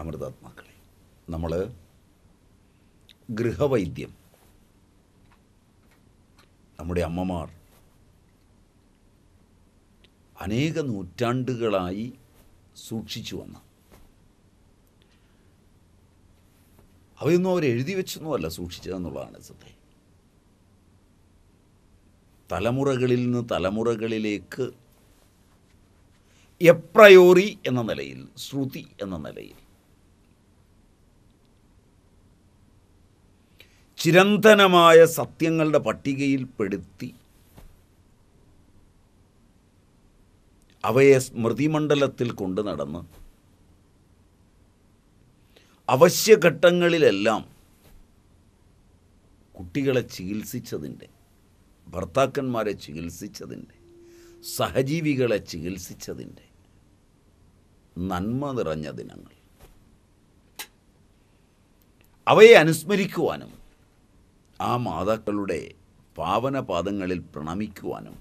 അമൃതാത്മാക്കളെ നമ്മൾ ഗൃഹവൈദ്യം നമ്മുടെ അമ്മമാർ അനേക നൂറ്റാണ്ടുകളായി സൂക്ഷിച്ചു വന്ന അവയൊന്നും അവർ എഴുതി വെച്ചൊന്നുമല്ല സൂക്ഷിച്ചതെന്നുള്ളതാണ് സത്യം തലമുറകളിൽ നിന്ന് തലമുറകളിലേക്ക് എപ്രയോറി എന്ന നിലയിൽ ശ്രുതി എന്ന നിലയിൽ ചിരന്തനമായ സത്യങ്ങളുടെ പട്ടികയിൽ അവയെ സ്മൃതിമണ്ഡലത്തിൽ കൊണ്ടു നടന്ന് അവശ്യഘട്ടങ്ങളിലെല്ലാം കുട്ടികളെ ചികിത്സിച്ചതിൻ്റെ ഭർത്താക്കന്മാരെ ചികിത്സിച്ചതിൻ്റെ സഹജീവികളെ ചികിത്സിച്ചതിൻ്റെ നന്മ നിറഞ്ഞ ദിനങ്ങൾ അവയെ അനുസ്മരിക്കുവാനും ആ മാതാക്കളുടെ പാവനപാദങ്ങളിൽ പ്രണമിക്കുവാനും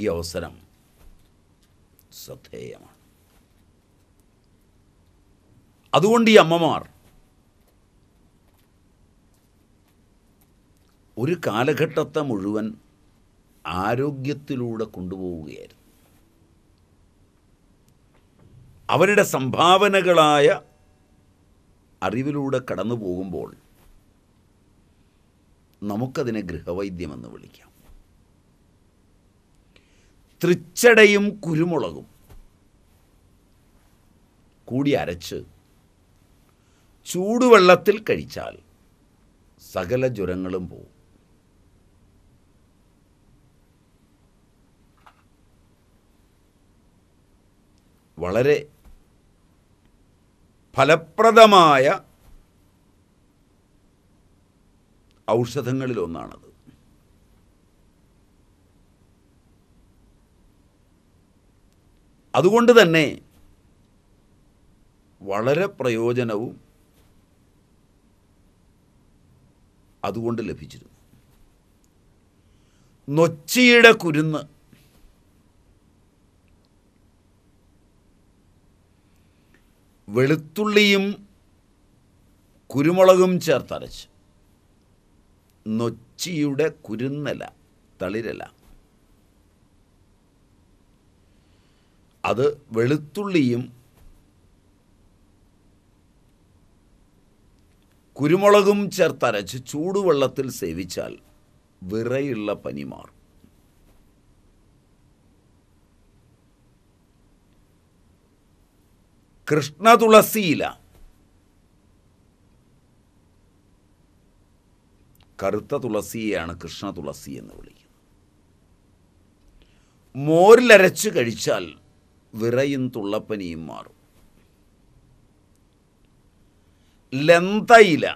ഈ അവസരം ശ്രദ്ധേയമാണ് അതുകൊണ്ട് ഈ അമ്മമാർ ഒരു കാലഘട്ടത്തെ മുഴുവൻ ആരോഗ്യത്തിലൂടെ കൊണ്ടുപോവുകയായിരുന്നു അവരുടെ സംഭാവനകളായ അറിവിലൂടെ കടന്നു പോകുമ്പോൾ നമുക്കതിനെ ഗൃഹവൈദ്യമെന്ന് വിളിക്കാം തൃച്ചടയും കുരുമുളകും കൂടി അരച്ച് ചൂടുവെള്ളത്തിൽ കഴിച്ചാൽ സകല ജ്വരങ്ങളും പോവും വളരെ ഫലപ്രദമായ ഔഷധങ്ങളിലൊന്നാണത് അതുകൊണ്ട് തന്നെ വളരെ പ്രയോജനവും അതുകൊണ്ട് ലഭിച്ചിരുന്നു നൊച്ചിയുടെ കുരുന്ന് വെളുത്തുള്ളിയും കുരുമുളകും ചേർത്തരച്ച് നൊച്ചിയുടെ കുരുന്നല തളിരല അത് വെളുത്തുള്ളിയും കുരുമുളകും ചേർത്തരച്ച് ചൂടുവെള്ളത്തിൽ സേവിച്ചാൽ വിറയുള്ള പനി മാറും കൃഷ്ണതുളസിയില കറുത്ത തുളസിയെയാണ് കൃഷ്ണ തുളസി എന്ന് വിളിക്കുന്നത് മോരിലരച്ച് കഴിച്ചാൽ വിറയും തുള്ളപ്പനിയും മാറും ലന്തയില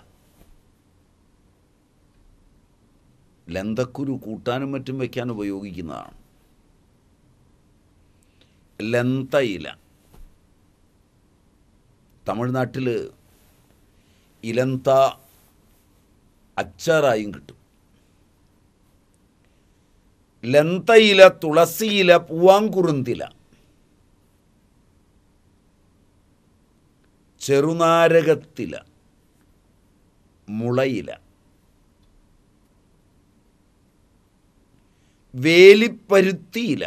ലന്തക്കുരു കൂട്ടാനും മറ്റും വയ്ക്കാൻ ഉപയോഗിക്കുന്നതാണ് ലന്തയില തമിഴ്നാട്ടിൽ ഇലന്ത അച്ചാറായും കിട്ടും ലന്തയില തുളസിയില പൂവാങ്കുറുന്തില ചെറുനാരകത്തില മുളയില വേലിപ്പരുത്തിയില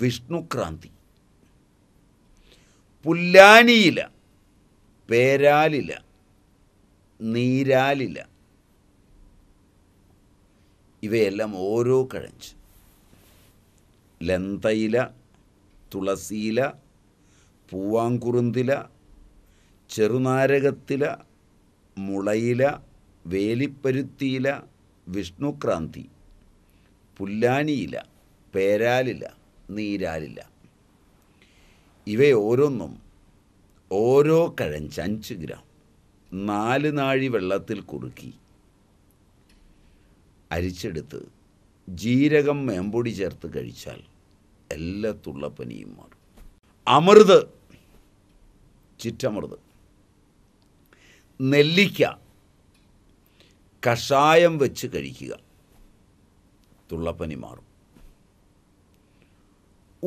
വിഷ്ണുക്രാന്തി പുല്ലാനിയില പേരാലില നീരാലില്ല ഇവയെല്ലാം ഓരോ കഴഞ്ച് ലന്തയില തുളസിയില പൂവാങ്കുറുന്തില ചെറുനാരകത്തില മുളയില വേലിപ്പരുത്തിയില വിഷ്ണുക്രാന്തി പുല്ലാനിയില പേരാലില നീരാലില ഇവയോരോന്നും ഓരോ കഴഞ്ച് അഞ്ച് ഗ്രാം നാല് നാഴി വെള്ളത്തിൽ കുറുക്കി അരിച്ചെടുത്ത് ജീരകം മേമ്പൊടി ചേർത്ത് കഴിച്ചാൽ എല്ലാ തുള്ളപ്പനിയും മാറും അമൃത് ചിറ്റമൃത് നെല്ലിക്ക കഷായം വെച്ച് കഴിക്കുക തുള്ളപ്പനി മാറും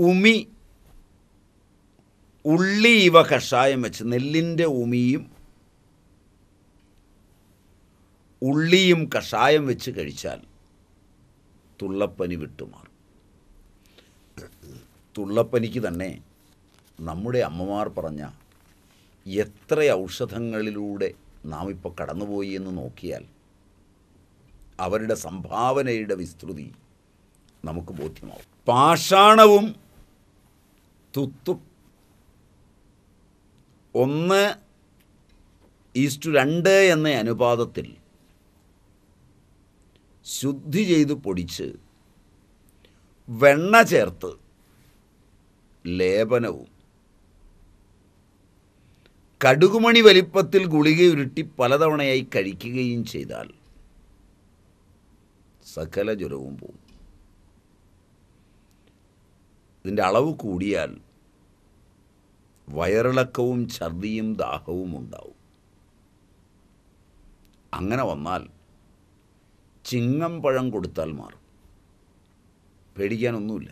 ഉമി ഉള്ളി ഇവ കഷായം വെച്ച് നെല്ലിൻ്റെ ഉമിയും ഉള്ളിയും കഷായം വെച്ച് കഴിച്ചാൽ തുള്ളപ്പനി വിട്ടുമാറും തുള്ളപ്പനിക്ക് തന്നെ നമ്മുടെ അമ്മമാർ പറഞ്ഞ എത്ര ഔഷധങ്ങളിലൂടെ നാം ഇപ്പോൾ കടന്നുപോയി എന്ന് നോക്കിയാൽ അവരുടെ സംഭാവനയുടെ വിസ്തൃതി നമുക്ക് ബോധ്യമാവും പാഷാണവും തുത്തു ഒന്ന് ഈസ്റ്റു രണ്ട് എന്ന അനുപാതത്തിൽ ശുദ്ധി ചെയ്ത് പൊടിച്ച് വെണ്ണ ചേർത്ത് ലേപനവും കടുകുമണി വലിപ്പത്തിൽ ഗുളിക ഉരുട്ടി പലതവണയായി കഴിക്കുകയും ചെയ്താൽ സകല ജ്വരവും പോവും ഇതിൻ്റെ അളവ് കൂടിയാൽ വയറിളക്കവും ഛർദിയും ദാഹവും ഉണ്ടാവും അങ്ങനെ വന്നാൽ ചിങ്ങം പഴം കൊടുത്താൽ മാറും പേടിക്കാനൊന്നുമില്ല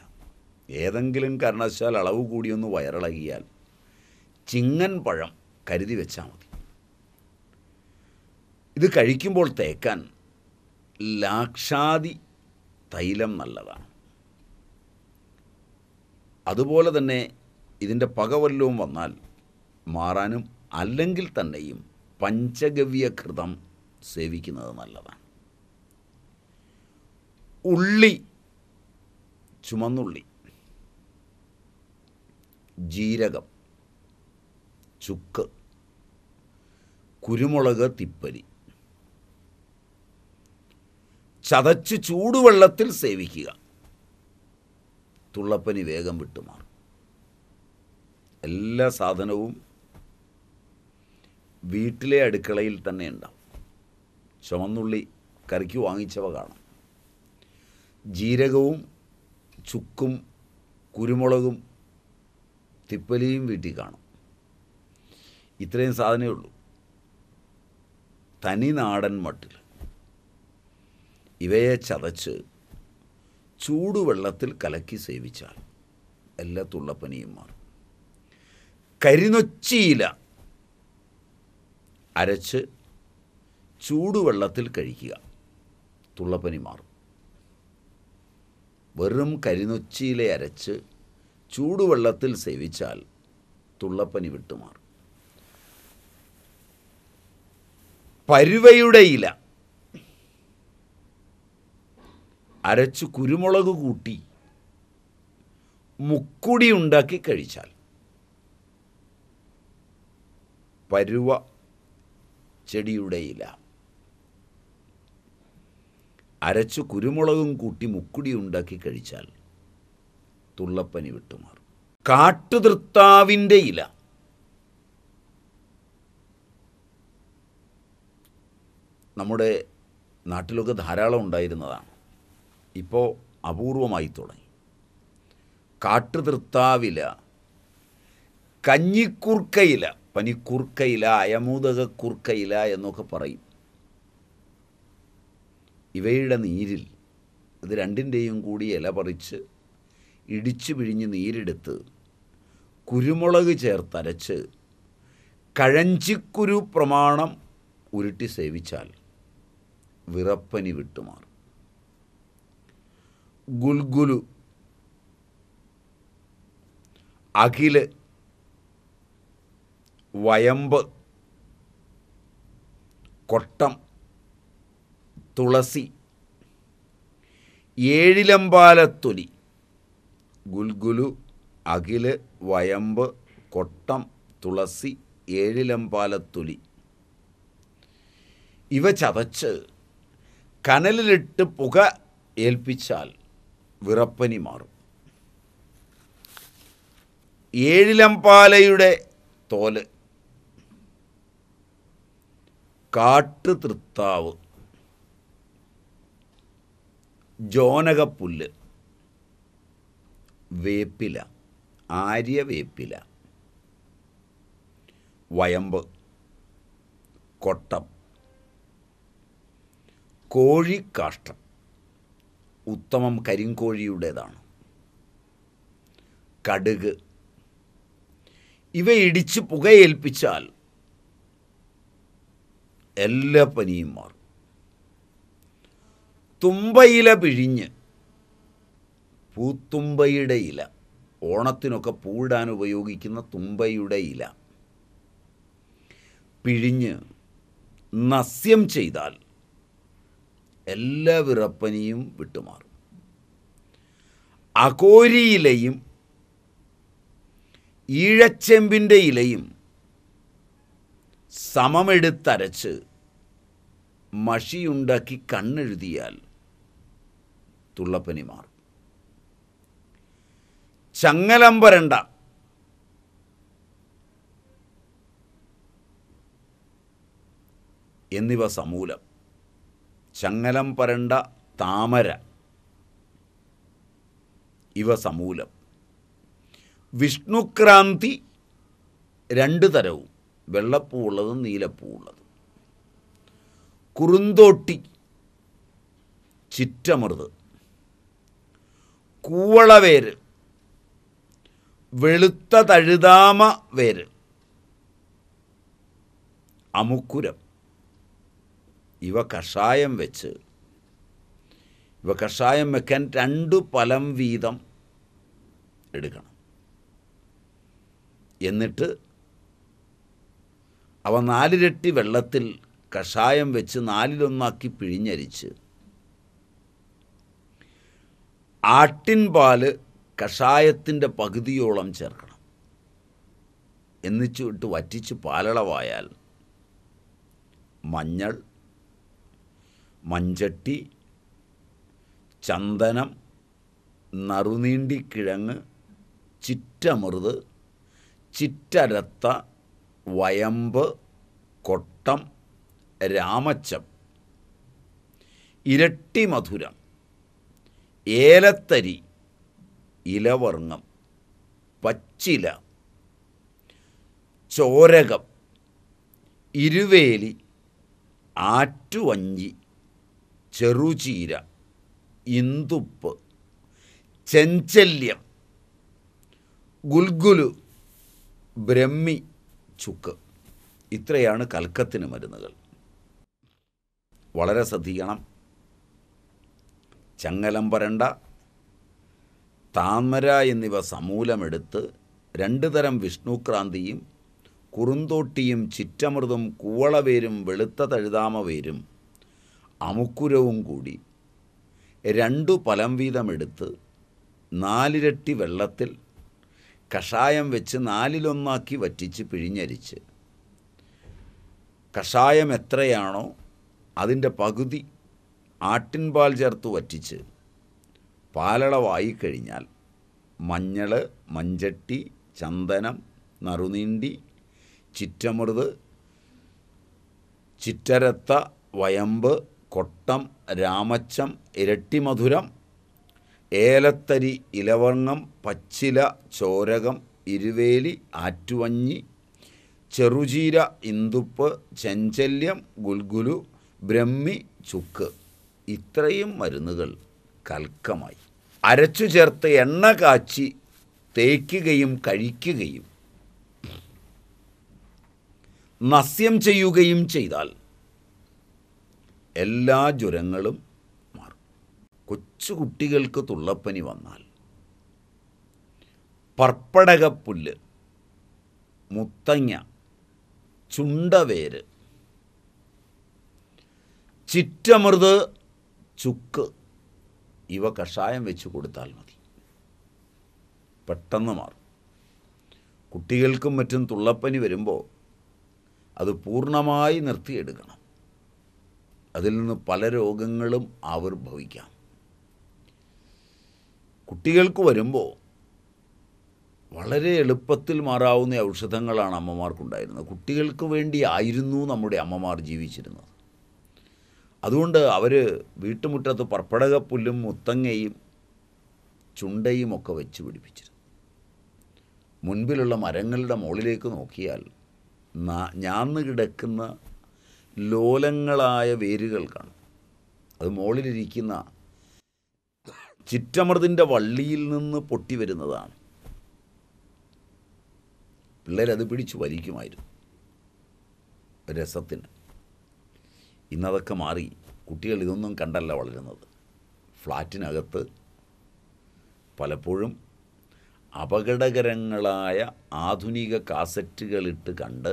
ഏതെങ്കിലും കാരണവശാൽ അളവ് കൂടിയൊന്ന് വയറിളകിയാൽ ചിങ്ങൻ പഴം കരുതി വെച്ചാൽ മതി ഇത് കഴിക്കുമ്പോൾ തേക്കാൻ ലാക്ഷാദി തൈലം നല്ലതാണ് അതുപോലെ തന്നെ ഇതിൻ്റെ പകവല്ലവും വന്നാൽ മാറാനും അല്ലെങ്കിൽ തന്നെയും പഞ്ചഗവ്യഘൃതം സേവിക്കുന്നത് നല്ലതാണ് ഉള്ളി ചുമന്നുള്ളി ജീരകം ചുക്ക് കുരുമുളക് തിപ്പരി ചതച്ച് ചൂടുവെള്ളത്തിൽ സേവിക്കുക തുള്ളപ്പനി വേഗം വിട്ടുമാറും എല്ലാ സാധനവും വീട്ടിലെ അടുക്കളയിൽ തന്നെ ഉണ്ടാവും ചുമന്നുള്ളി കറിക്ക് വാങ്ങിച്ചവ കാണാം ജീരകവും ചുക്കും കുരുമുളകും തിപ്പലിയും വീട്ടിൽ കാണും ഇത്രയും സാധനമേ ഉള്ളൂ തനി നാടൻ മട്ടിൽ ഇവയെ ചതച്ച് ചൂടുവെള്ളത്തിൽ കലക്കി സേവിച്ചാൽ എല്ലാ തുള്ളപ്പനിയും മാറും കരിനൊച്ചിയില അരച്ച് ചൂടുവെള്ളത്തിൽ കഴിക്കുക തുള്ളപ്പനി മാറും വെറും കരിനൊച്ചിയിലെ അരച്ച് ചൂടുവെള്ളത്തിൽ സേവിച്ചാൽ തുള്ളപ്പനി വിട്ടുമാറും പരുവയുടെ ഇല അരച്ച് കുരുമുളക് കൂട്ടി മുക്കുടി ഉണ്ടാക്കി കഴിച്ചാൽ പരുവ ചെടിയുടെ ഇല അരച്ചു കുരുമുളകും കൂട്ടി മുക്കുടി ഉണ്ടാക്കി കഴിച്ചാൽ തുള്ളപ്പനി വിട്ടുമാറും കാട്ടുതൃത്താവിൻ്റെ ഇല നമ്മുടെ നാട്ടിലൊക്കെ ധാരാളം ഉണ്ടായിരുന്നതാണ് ഇപ്പോൾ അപൂർവമായി തുടങ്ങി കാട്ടുതൃത്താവില കഞ്ഞിക്കുർക്കയില പനിക്കുർക്കയില അയമൂതക കുർക്കയില എന്നൊക്കെ പറയും ഇവയുടെ നീരിൽ ഇത് രണ്ടിൻ്റെയും കൂടി ഇല പറിച്ച് ഇടിച്ചു പിഴിഞ്ഞ് നീരെടുത്ത് കുരുമുളക് ചേർത്തരച്ച് കഴഞ്ചിക്കുരു പ്രമാണം ഉരുട്ടി സേവിച്ചാൽ വിറപ്പനി വിട്ടുമാറും ഗുൽഗുലു അഖില് വയമ്പ് കൊട്ടം തുളസി ഏഴിലമ്പാലത്തൊലി ഗുൽഗുലു അകില് വയമ്പ് കൊട്ടം തുളസി ഏഴിലമ്പാലത്തൊലി ഇവ ചതച്ച് കനലിലിട്ട് പുക ഏൽപ്പിച്ചാൽ വിറപ്പനി മാറും ഏഴിലമ്പാലയുടെ തോല് കാട്ടുതൃത്താവ് ജോനകപ്പുല്ല് വേപ്പില ആര്യവേപ്പില വയമ്പ് കൊട്ടം കോഴിക്കാഷ്ടം ഉത്തമം കരിങ്കോഴിയുടേതാണ് കടുക് ഇവയിടിച്ച് പുകയേൽപ്പിച്ചാൽ എല്ലാ പനിയും മാറും തുമ്പയില പിഴിഞ്ഞ് പൂത്തുമ്പയുടെ ഇല ഓണത്തിനൊക്കെ പൂടാൻ ഉപയോഗിക്കുന്ന തുമ്പയുടെ ഇല പിഴിഞ്ഞ് നസ്യം ചെയ്താൽ എല്ലാ വിറപ്പനിയും വിട്ടുമാറും അകോരിയിലയും ഈഴച്ചെമ്പിൻ്റെ ഇലയും സമമെടുത്തരച്ച് മഷിയുണ്ടാക്കി കണ്ണെഴുതിയാൽ തുള്ളപ്പനിമാർ ചങ്ങലമ്പരണ്ട എന്നിവ സമൂലം ചങ്ങലം പരണ്ട താമര ഇവ സമൂലം വിഷ്ണുക്രാന്തി രണ്ട് തരവും വെള്ളപ്പൂ ഉള്ളതും നീലപ്പൂ ഉള്ളതും കുറുന്തോട്ടി ചിറ്റമൃത് കൂവളവേര് വെളുത്ത തഴുതാമ വേര് അമുക്കുരം ഇവ കഷായം വെച്ച് ഇവ കഷായം വെക്കാൻ രണ്ടു പലം വീതം എടുക്കണം എന്നിട്ട് അവ നാലിരട്ടി വെള്ളത്തിൽ കഷായം വെച്ച് നാലിലൊന്നാക്കി പിഴിഞ്ഞരിച്ച് ആട്ടിൻപാൽ കഷായത്തിൻ്റെ പകുതിയോളം ചേർക്കണം എന്നിച്ചിട്ട് വറ്റിച്ച് പാലളവായാൽ മഞ്ഞൾ മഞ്ചട്ടി ചന്ദനം നറുനീണ്ടിക്കിഴങ്ങ് ചിറ്റമൃത് ചിറ്റരത്ത വയമ്പ് കൊട്ടം രാമച്ചം ഇരട്ടി മധുരം ഏലത്തരി ഇലവർണം പച്ചില ചോരകം ഇരുവേലി ആറ്റുവഞ്ഞി ചെറുചീര ഇന്തുപ്പ് ചെഞ്ചല്യം ഗുൽഗുലു ബ്രഹ്മി ചുക്ക് ഇത്രയാണ് കൽക്കത്തിന് മരുന്നുകൾ വളരെ ശ്രദ്ധിക്കണം ചങ്ങലം പരണ്ട താമര എന്നിവ സമൂലമെടുത്ത് രണ്ടു തരം വിഷ്ണുക്രാന്തിയും കുറുന്തോട്ടിയും ചിറ്റമൃതും കൂവളവേരും വെളുത്ത തഴുതാമവേരും അമുക്കുരവും കൂടി രണ്ടു പലം വീതമെടുത്ത് നാലിരട്ടി വെള്ളത്തിൽ കഷായം വെച്ച് നാലിലൊന്നാക്കി വറ്റിച്ച് പിഴിഞ്ഞരിച്ച് കഷായം എത്രയാണോ അതിൻ്റെ പകുതി ആട്ടിൻപാൽ ചേർത്ത് വറ്റിച്ച് പാലളവായി കഴിഞ്ഞാൽ മഞ്ഞൾ മഞ്ചട്ടി ചന്ദനം നറുനീണ്ടി ചിറ്റമൃത് ചിറ്റരത്ത വയമ്പ് കൊട്ടം രാമച്ചം ഇരട്ടിമധുരം ഏലത്തരി ഇലവർണ്ണം പച്ചില ചോരകം ഇരുവേലി ആറ്റുവഞ്ഞി ചെറുചീര ഇന്ദുപ്പ് ചെഞ്ചല്യം ഗുൽഗുലു ബ്രഹ്മി ചുക്ക് ഇത്രയും മരുന്നുകൾ കൽക്കമായി അരച്ചു ചേർത്ത് എണ്ണ കാച്ചി തേക്കുകയും കഴിക്കുകയും നസ്യം ചെയ്യുകയും ചെയ്താൽ എല്ലാ ജ്വരങ്ങളും മാറും കൊച്ചുകുട്ടികൾക്ക് തുള്ളപ്പനി വന്നാൽ പർപ്പടകപ്പുല്ല് മുത്തങ്ങ ചുണ്ടവേര് ചിറ്റമൃത് ചുക്ക് ഇവ കഷായം വെച്ച് കൊടുത്താൽ മതി പെട്ടെന്ന് മാറും കുട്ടികൾക്കും മറ്റും തുള്ളപ്പനി വരുമ്പോൾ അത് പൂർണ്ണമായി നിർത്തിയെടുക്കണം അതിൽ നിന്ന് പല രോഗങ്ങളും ആവിർഭവിക്കാം കുട്ടികൾക്ക് വരുമ്പോൾ വളരെ എളുപ്പത്തിൽ മാറാവുന്ന ഔഷധങ്ങളാണ് അമ്മമാർക്കുണ്ടായിരുന്നത് കുട്ടികൾക്ക് വേണ്ടിയായിരുന്നു നമ്മുടെ അമ്മമാർ ജീവിച്ചിരുന്നത് അതുകൊണ്ട് അവർ വീട്ടുമുറ്റത്ത് പർപ്പടകപ്പുല്ലും മുത്തങ്ങയും ചുണ്ടയും ഒക്കെ വെച്ച് പിടിപ്പിച്ചിരുന്നു മുൻപിലുള്ള മരങ്ങളുടെ മുകളിലേക്ക് നോക്കിയാൽ ഞാന്ന് കിടക്കുന്ന ലോലങ്ങളായ വേരുകൾ കാണും അത് മുകളിലിരിക്കുന്ന ചിറ്റമൃതിൻ്റെ വള്ളിയിൽ നിന്ന് പൊട്ടി വരുന്നതാണ് പിള്ളേരത് പിടിച്ചു വലിക്കുമായിരുന്നു രസത്തിന് ഇന്നതൊക്കെ മാറി കുട്ടികൾ ഇതൊന്നും കണ്ടല്ല വളരുന്നത് ഫ്ലാറ്റിനകത്ത് പലപ്പോഴും അപകടകരങ്ങളായ ആധുനിക കാസറ്റുകളിട്ട് കണ്ട്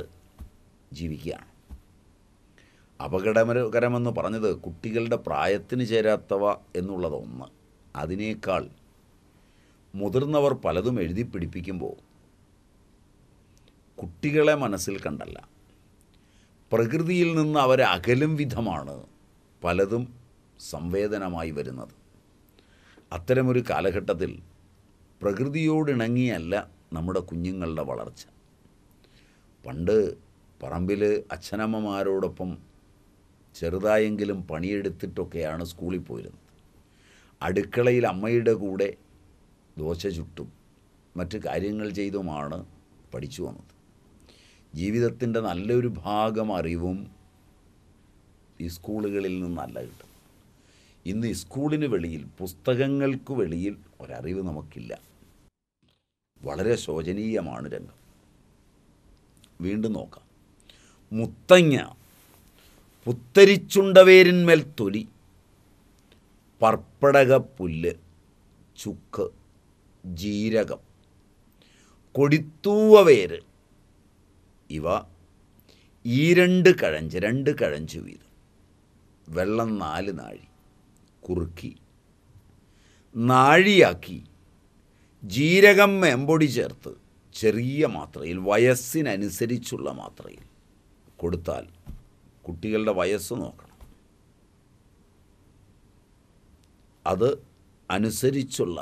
ജീവിക്കുകയാണ് അപകടകരമെന്ന് പറഞ്ഞത് കുട്ടികളുടെ പ്രായത്തിന് ചേരാത്തവ എന്നുള്ളതൊന്ന് അതിനേക്കാൾ മുതിർന്നവർ പലതും എഴുതി പിടിപ്പിക്കുമ്പോൾ കുട്ടികളെ മനസ്സിൽ കണ്ടല്ല പ്രകൃതിയിൽ നിന്ന് അവരകലും വിധമാണ് പലതും സംവേദനമായി വരുന്നത് അത്തരമൊരു കാലഘട്ടത്തിൽ പ്രകൃതിയോടിണങ്ങിയല്ല നമ്മുടെ കുഞ്ഞുങ്ങളുടെ വളർച്ച പണ്ട് പറമ്പിൽ അച്ഛനമ്മമാരോടൊപ്പം ചെറുതായെങ്കിലും പണിയെടുത്തിട്ടൊക്കെയാണ് സ്കൂളിൽ പോയിരുന്നത് അടുക്കളയിൽ അമ്മയുടെ കൂടെ ദോശ ചുട്ടും മറ്റ് കാര്യങ്ങൾ ചെയ്തുമാണ് പഠിച്ചു വന്നത് ജീവിതത്തിൻ്റെ നല്ലൊരു ഭാഗം അറിവും ഈ സ്കൂളുകളിൽ നിന്നല്ല കിട്ടും ഇന്ന് സ്കൂളിന് വെളിയിൽ പുസ്തകങ്ങൾക്ക് വെളിയിൽ ഒരറിവ് നമുക്കില്ല വളരെ ശോചനീയമാണ് രംഗം വീണ്ടും നോക്കാം മുത്തങ്ങ പുത്തരിച്ചുണ്ടവേരിന്മേൽ തൊലി പുല്ല് ചുക്ക് ജീരകം വേര് ഇവ ഈ രണ്ട് കഴഞ്ച് രണ്ട് കഴഞ്ച് വീതം വെള്ളം നാല് നാഴി കുറുക്കി നാഴിയാക്കി ജീരകം മെമ്പൊടി ചേർത്ത് ചെറിയ മാത്രയിൽ വയസ്സിനനുസരിച്ചുള്ള മാത്രയിൽ കൊടുത്താൽ കുട്ടികളുടെ വയസ്സ് നോക്കണം അത് അനുസരിച്ചുള്ള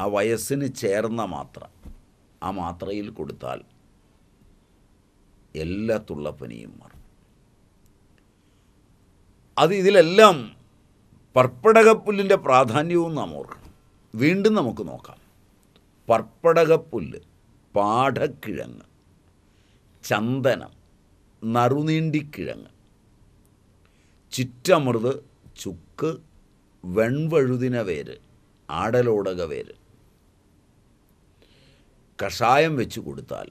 ആ വയസ്സിന് ചേർന്ന മാത്ര ആ മാത്രയിൽ കൊടുത്താൽ എല്ലാ തുള്ളപ്പനിയും മാറും അത് ഇതിലെല്ലാം പർപ്പടകപ്പുല്ലിൻ്റെ പ്രാധാന്യവും നാം ഓർക്കണം വീണ്ടും നമുക്ക് നോക്കാം പർപ്പടകപ്പുല്ല് പാഠക്കിഴങ്ങ് ചന്ദനം നറുനീണ്ടിക്കിഴങ്ങ് ചിറ്റമൃത് ചുക്ക് വെൺവഴുതിന വേര് ആടലോടക വേര് കഷായം വെച്ച് കൊടുത്താൽ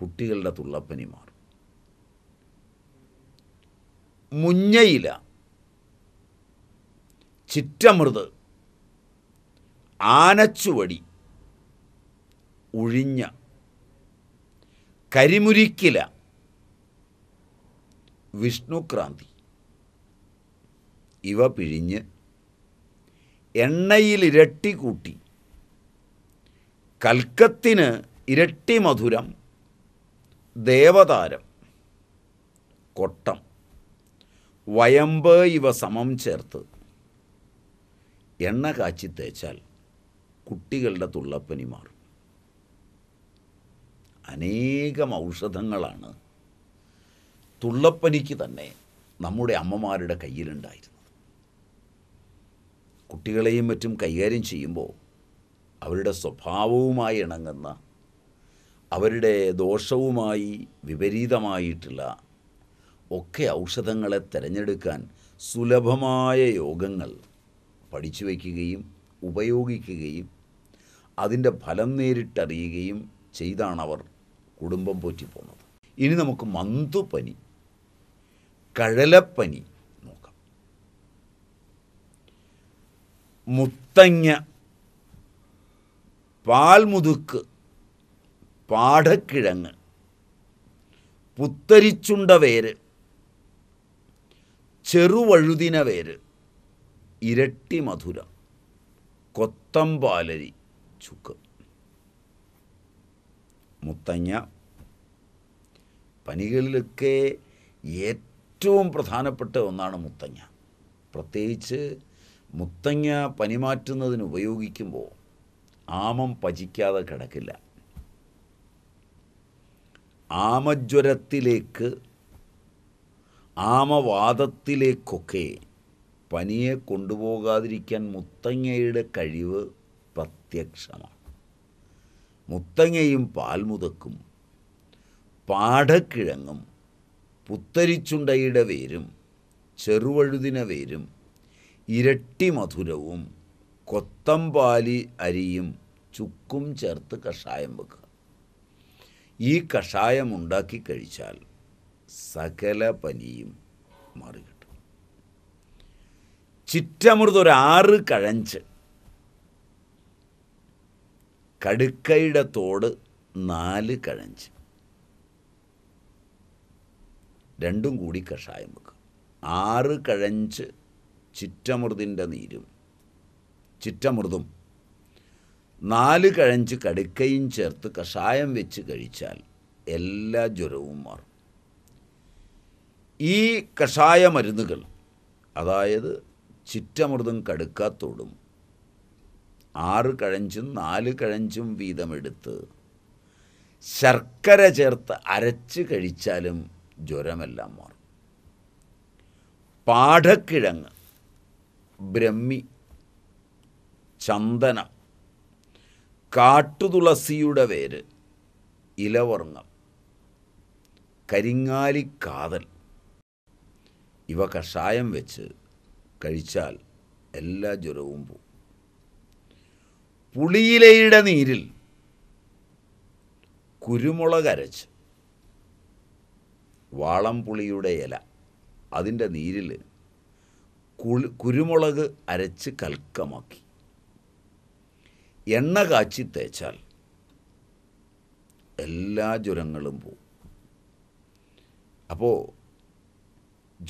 കുട്ടികളുടെ തുള്ളപ്പനി മാറും മുഞ്ഞയില ചിറ്റമൃത് ആനച്ചുവടി ഉഴിഞ്ഞ കരിമുരിക്കില വിഷ്ണുക്രാന്തി ഇവ പിഴിഞ്ഞ് എണ്ണയിൽ ഇരട്ടി കൂട്ടി കൽക്കത്തിന് ഇരട്ടി മധുരം ദേവതാരം കൊട്ടം വയമ്പ് ഇവ സമം ചേർത്ത് എണ്ണ കാച്ചി തേച്ചാൽ കുട്ടികളുടെ തുള്ളപ്പനി മാറും അനേകം ഔഷധങ്ങളാണ് തുള്ളപ്പനിക്ക് തന്നെ നമ്മുടെ അമ്മമാരുടെ കയ്യിലുണ്ടായിരുന്നത് കുട്ടികളെയും മറ്റും കൈകാര്യം ചെയ്യുമ്പോൾ അവരുടെ സ്വഭാവവുമായി ഇണങ്ങുന്ന അവരുടെ ദോഷവുമായി വിപരീതമായിട്ടുള്ള ഒക്കെ ഔഷധങ്ങളെ തിരഞ്ഞെടുക്കാൻ സുലഭമായ യോഗങ്ങൾ പഠിച്ചു വയ്ക്കുകയും ഉപയോഗിക്കുകയും അതിൻ്റെ ഫലം നേരിട്ടറിയുകയും ചെയ്താണ് അവർ കുടുംബം പോറ്റിപ്പോന്നത് ഇനി നമുക്ക് മന്തുപനി കഴലപ്പനി നോക്കാം മുത്തങ്ങ പാൽമുതുക്ക് പാടക്കിഴങ്ങ് പുത്തരിച്ചുണ്ട വേര് ചെറുവഴുതിന വേര് ഇരട്ടി മധുര കൊത്തമ്പാലരി ചുക്ക് മുത്തങ്ങ പനികളിലൊക്കെ ഏറ്റവും പ്രധാനപ്പെട്ട ഒന്നാണ് മുത്തങ്ങ പ്രത്യേകിച്ച് മുത്തങ്ങ പനിമാറ്റുന്നതിന് ഉപയോഗിക്കുമ്പോൾ ആമം പചിക്കാതെ കിടക്കില്ല ആമജ്വരത്തിലേക്ക് ആമവാദത്തിലേക്കൊക്കെ പനിയെ കൊണ്ടുപോകാതിരിക്കാൻ മുത്തങ്ങയുടെ കഴിവ് പ്രത്യക്ഷമാണ് മുത്തങ്ങയും പാൽമുതക്കും പാടക്കിഴങ്ങും പുത്തരിച്ചുണ്ടയുടെ വേരും ചെറുവഴുതിന വേരും ഇരട്ടി മധുരവും കൊത്തമ്പാലി അരിയും ചുക്കും ചേർത്ത് കഷായം വെക്കുക ഈ കഷായം ഉണ്ടാക്കി കഴിച്ചാൽ സകല പനിയും മാറിക്കിട്ടും ചിറ്റമൃത് ഒരാറ് കഴഞ്ച് കടുക്കയുടെ തോട് നാല് കഴഞ്ച് രണ്ടും കൂടി കഷായം വെക്കുക ആറ് കഴഞ്ച് ചിറ്റമൃതിൻ്റെ നീരും ചിറ്റമൃതും നാല് കഴഞ്ച് കടുക്കയും ചേർത്ത് കഷായം വെച്ച് കഴിച്ചാൽ എല്ലാ ജ്വരവും മാറും ഈ കഷായ മരുന്നുകൾ അതായത് ചിറ്റമൃതും കടുക്കാത്തോടും ആറ് കഴഞ്ചും നാല് കഴഞ്ചും വീതമെടുത്ത് ശർക്കര ചേർത്ത് അരച്ച് കഴിച്ചാലും ജ്വരമെല്ലാം മാറും പാഠക്കിഴങ്ങ് ബ്രഹ്മി ചന്ദനം കാട്ടുതുളസിയുടെ വേര് ഇലവർണ്ണം കരിങ്ങാലിക്കാതൽ ഇവ കഷായം വെച്ച് കഴിച്ചാൽ എല്ലാ ജ്വരവും പോവും പുളിയിലയുടെ നീരിൽ കുരുമുളക് അരച്ച് വാളംപുളിയുടെ ഇല അതിൻ്റെ നീരിൽ കുരുമുളക് അരച്ച് കൽക്കമാക്കി എണ്ണ കാച്ചി തേച്ചാൽ എല്ലാ ജ്വരങ്ങളും പോവും അപ്പോൾ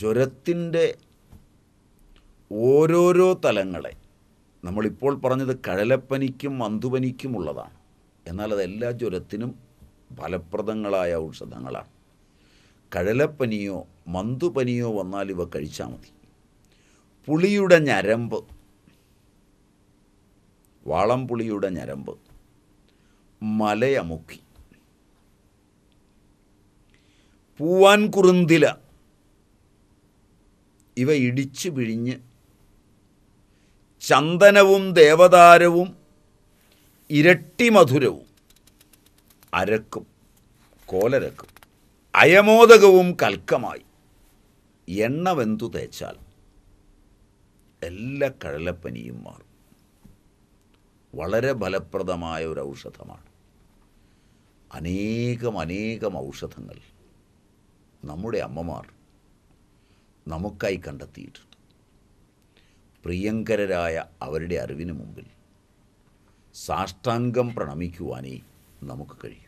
ജ്വരത്തിൻ്റെ ഓരോരോ തലങ്ങളെ നമ്മളിപ്പോൾ പറഞ്ഞത് കഴലപ്പനിക്കും ഉള്ളതാണ് എന്നാൽ അത് എല്ലാ ജ്വരത്തിനും ഫലപ്രദങ്ങളായ ഔഷധങ്ങളാണ് കഴലപ്പനിയോ മന്തുപനിയോ വന്നാൽ ഇവ കഴിച്ചാൽ മതി പുളിയുടെ ഞരമ്പ് വാളംപുളിയുടെ ഞരമ്പ് മലയമുക്കി പൂവാൻ കുറുന്തില ഇവ ഇടിച്ചു പിഴിഞ്ഞ് ചന്ദനവും ദേവതാരവും ഇരട്ടി മധുരവും അരക്കും കോലരക്കും അയമോദകവും കൽക്കമായി എണ്ണ വെന്തു തേച്ചാൽ എല്ലാ കഴലപ്പനിയും മാറും വളരെ ഫലപ്രദമായ ഒരു ഔഷധമാണ് അനേകം അനേകം ഔഷധങ്ങൾ നമ്മുടെ അമ്മമാർ നമുക്കായി കണ്ടെത്തിയിട്ടുണ്ട് പ്രിയങ്കരരായ അവരുടെ അറിവിന് മുമ്പിൽ സാഷ്ടാംഗം പ്രണമിക്കുവാനേ നമുക്ക് കഴിയും